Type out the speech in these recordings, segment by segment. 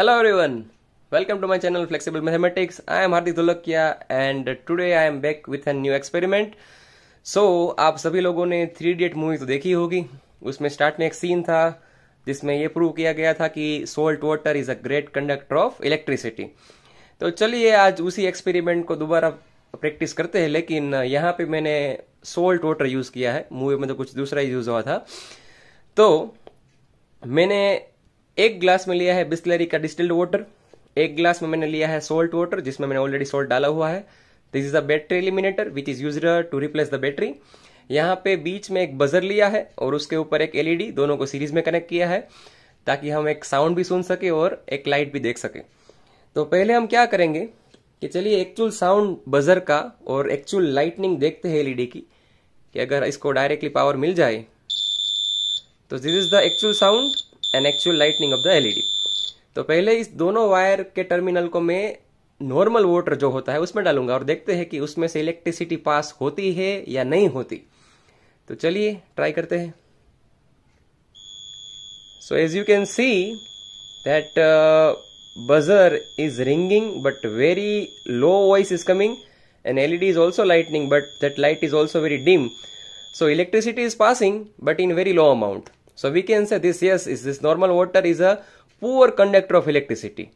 Hello everyone, welcome to my channel Flexible Mathematics. I am Hardik Dhulakia and today I am back with a new experiment. So आप सभी लोगों ने three idiot movie तो देखी होगी उसमें start में एक सीन था जिसमें यह प्रूव किया गया था कि salt water is a great conductor of electricity तो चलिए आज उसी एक्सपेरिमेंट को दोबारा प्रैक्टिस करते हैं लेकिन यहाँ पे मैंने सोल्ट वाटर यूज़ किया है मूवी में तो कुछ दूसरा ही यूज़ हुआ था तो मैंने एक ग्लास में लिया है बिस्लरी का डिस्टिल्ड वाटर एक ग्लास में मैंने लिया है सोल्ट वाटर जिसमें मैंने ऑलरेडी सोल्ट डाला हुआ है this is a battery eliminator which is use to replace the battery यहाँ पे बीच में एक बजर लिया है और उसके ऊपर एक एलईडी दोनों को सीरीज में कनेक्ट किया है ताकि हम एक साउंड भी सुन सके और एक लाइट भी देख सके तो पहले हम क्या करेंगे कि चलिए एक्चुअल साउंड बजर का और एक्चुअल लाइटनिंग देखते हैं एलईडी की कि अगर इसको डायरेक्टली पावर मिल जाए तो this is the actual sound an actual lightning of the LED तो पहले इस दोनों वायर के टर्मिनल को मैं नॉर्मल वोटर जो होता है उसमें डालूंगा और देखते हैं कि उसमें से इलेक्ट्रिसिटी पास होती है या नहीं होती तो चलिए ट्राई करते हैं so as you can see that buzzer is ringing but very low voice is coming and LED is also lightning but that light is also very dim so electricity is passing but in very low amount So we can say this yes is this normal water is a poor conductor of electricity.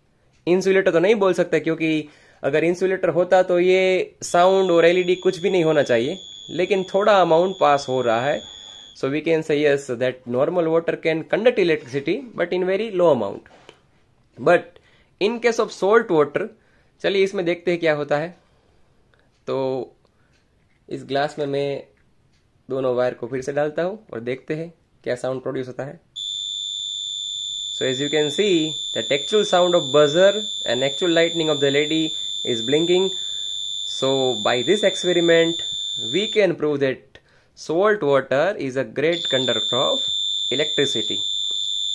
Insulator तो नहीं बोल सकते क्योंकि अगर insulator होता तो ये sound और एलईडी कुछ भी नहीं होना चाहिए लेकिन थोड़ा अमाउंट पास हो रहा है so we can say yes that normal water can conduct electricity but in very low amount but in case of salt water चलिए इसमें देखते हैं क्या होता है तो इस ग्लास में मैं दोनों वायर को फिर से डालता हूं और देखते हैं क्या साउंड प्रोड्यूस होता है so as you can see that actual sound of buzzer and actual lightning of the LED is blinking so by this experiment we can prove that salt water is a great conductor of electricity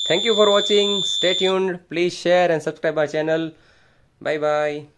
thank you for watching stay tuned please share and subscribe my channel bye bye